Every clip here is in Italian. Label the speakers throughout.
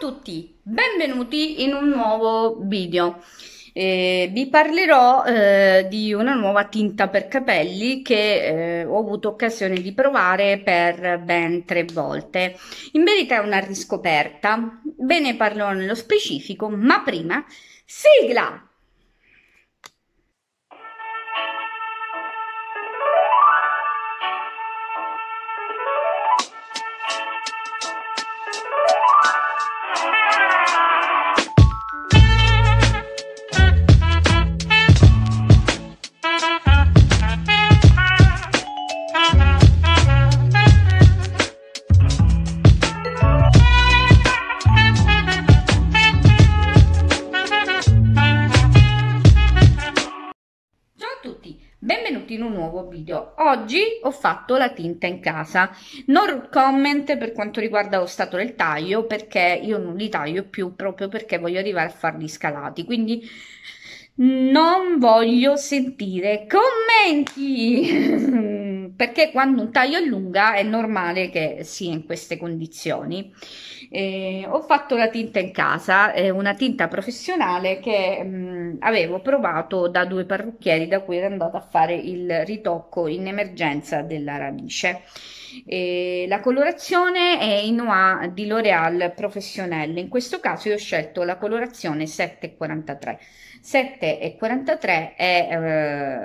Speaker 1: Ciao a tutti, benvenuti in un nuovo video. Eh, vi parlerò eh, di una nuova tinta per capelli che eh, ho avuto occasione di provare per ben tre volte. In verità è una riscoperta, ve ne parlerò nello specifico, ma prima sigla! in un nuovo video. Oggi ho fatto la tinta in casa, non comment per quanto riguarda lo stato del taglio perché io non li taglio più proprio perché voglio arrivare a farli scalati, quindi non voglio sentire commenti. perché quando un taglio allunga è normale che sia in queste condizioni. Eh, ho fatto la tinta in casa, è una tinta professionale che mh, mm, avevo provato da due parrucchieri da cui ero andata a fare il ritocco in emergenza della radice. Eh, la colorazione è in OA di L'Oreal Professionelle, in questo caso io ho scelto la colorazione 743. 743 è eh,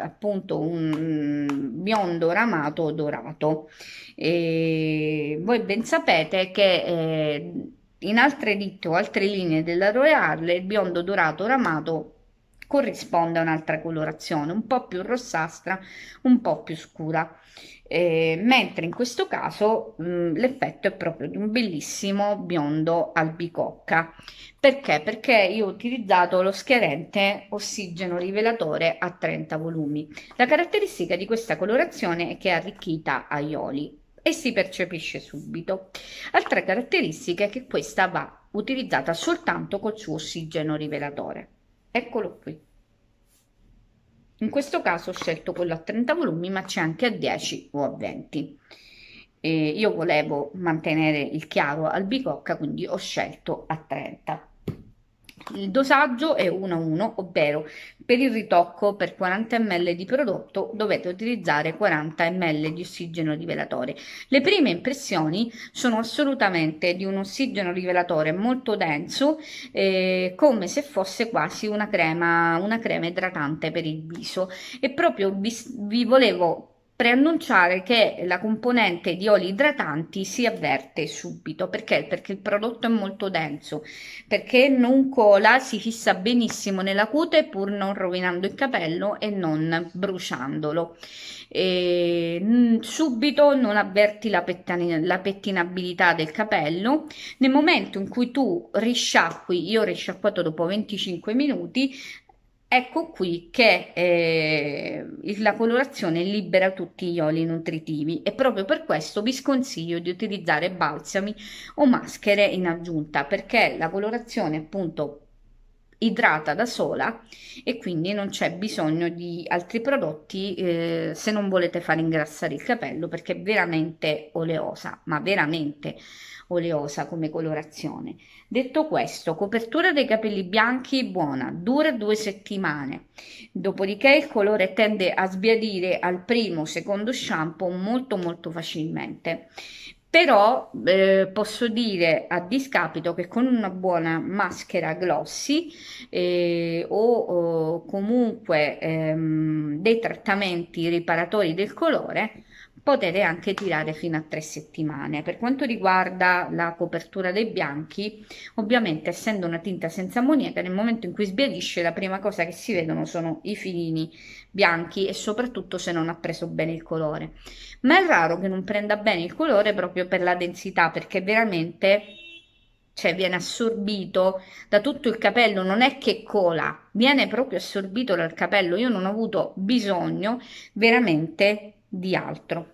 Speaker 1: appunto un mm, biondo ramato bianconato dorato. E voi ben sapete che eh, in altre ditte o altre linee della Royale il biondo dorato ramato corrisponde a un'altra colorazione, un po' più rossastra, un po' più scura. Eh, mentre in questo caso mm, l'effetto è proprio di un bellissimo biondo albicocca. Perché? Perché io ho utilizzato lo schiarente ossigeno rivelatore a 30 volumi. La caratteristica di questa colorazione è che è arricchita a ioli e si percepisce subito. Altra caratteristica è che questa va utilizzata soltanto col suo ossigeno rivelatore eccolo qui in questo caso ho scelto quello a 30 volumi ma c'è anche a 10 o a 20 eh, io volevo mantenere il chiaro al bicocca quindi ho scelto a 30 il dosaggio è 1 a 1, ovvero per il ritocco per 40 ml di prodotto dovete utilizzare 40 ml di ossigeno rivelatore. Le prime impressioni sono assolutamente di un ossigeno rivelatore molto denso, eh, come se fosse quasi una crema, una crema idratante per il viso. E proprio vi, vi volevo preannunciare che la componente di oli idratanti si avverte subito. Perché? Perché il prodotto è molto denso, perché non cola, si fissa benissimo nella cute pur non rovinando il capello e non bruciandolo. E, mm, subito non avverti la, pettan- la pettinabilità del capello. Nel momento in cui tu risciacqui, io ho risciacquato dopo 25 minuti, Ecco qui che eh, la colorazione libera tutti gli oli nutritivi e proprio per questo vi sconsiglio di utilizzare balsami o maschere in aggiunta perché la colorazione appunto idrata da sola e quindi non c'è bisogno di altri prodotti eh, se non volete far ingrassare il capello perché è veramente oleosa, ma veramente oleosa come colorazione. Detto questo, copertura dei capelli bianchi buona, dura due settimane, dopodiché il colore tende a sbiadire al primo secondo shampoo molto molto facilmente però eh, posso dire a discapito che con una buona maschera glossy eh, o, o, comunque ehm, dei trattamenti riparatori del colore potete anche tirare fino a tre settimane. Per quanto riguarda la copertura dei bianchi, ovviamente essendo una tinta senza ammoniaca, nel momento in cui sbiadisce la prima cosa che si vedono sono i filini bianchi e soprattutto se non ha preso bene il colore. Ma è raro che non prenda bene il colore proprio per la densità, perché veramente cioè viene assorbito da tutto il capello, non è che cola, viene proprio assorbito dal capello. Io non ho avuto bisogno veramente di altro.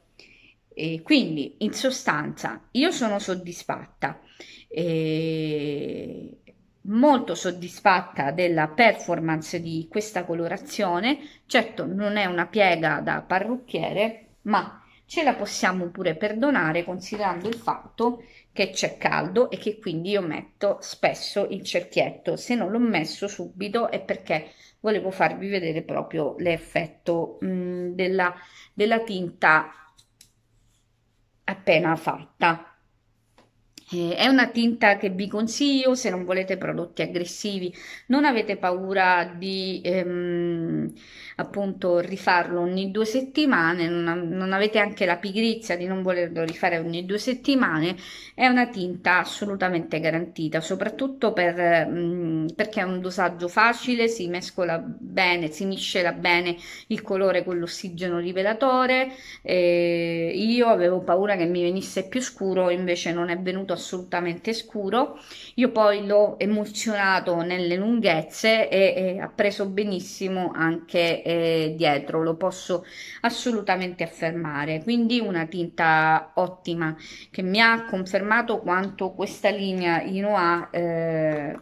Speaker 1: E quindi in mm. sostanza io sono soddisfatta, e molto soddisfatta della performance di questa colorazione, certo non è una piega da parrucchiere, ma ce la possiamo pure perdonare considerando il fatto che c'è caldo e che quindi io metto spesso il cerchietto, se non l'ho messo subito è perché volevo farvi vedere proprio l'effetto mm, della, della tinta appena fatta è una tinta che vi consiglio se non volete prodotti aggressivi, non avete paura di ehm, appunto rifarlo ogni due settimane, non, non avete anche la pigrizia di non volerlo rifare ogni due settimane, è una tinta assolutamente garantita, soprattutto per, mh, mm, perché è un dosaggio facile, si mescola bene, si miscela bene il colore con l'ossigeno rivelatore. Eh, io avevo paura che mi venisse più scuro, invece non è venuto assolutamente scuro. Io poi l'ho emulsionato nelle lunghezze e, e ha preso benissimo anche eh, dietro, lo posso assolutamente affermare. Quindi una tinta ottima che mi ha confermato quanto questa linea Inoa eh,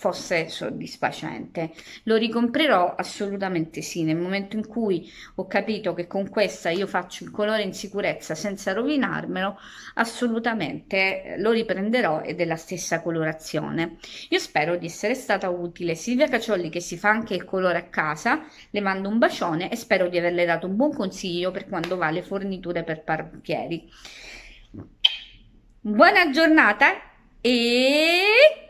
Speaker 1: fosse soddisfacente. Lo ricomprerò assolutamente sì, nel momento in cui ho capito che con questa io faccio il colore in sicurezza senza rovinarmelo, assolutamente eh, lo riprenderò e della stessa colorazione. Io spero di essere stata utile. Silvia Caciolli che si fa anche il colore a casa, le mando un bacione e spero di averle dato un buon consiglio per quando va vale forniture per parrucchieri. Buona giornata e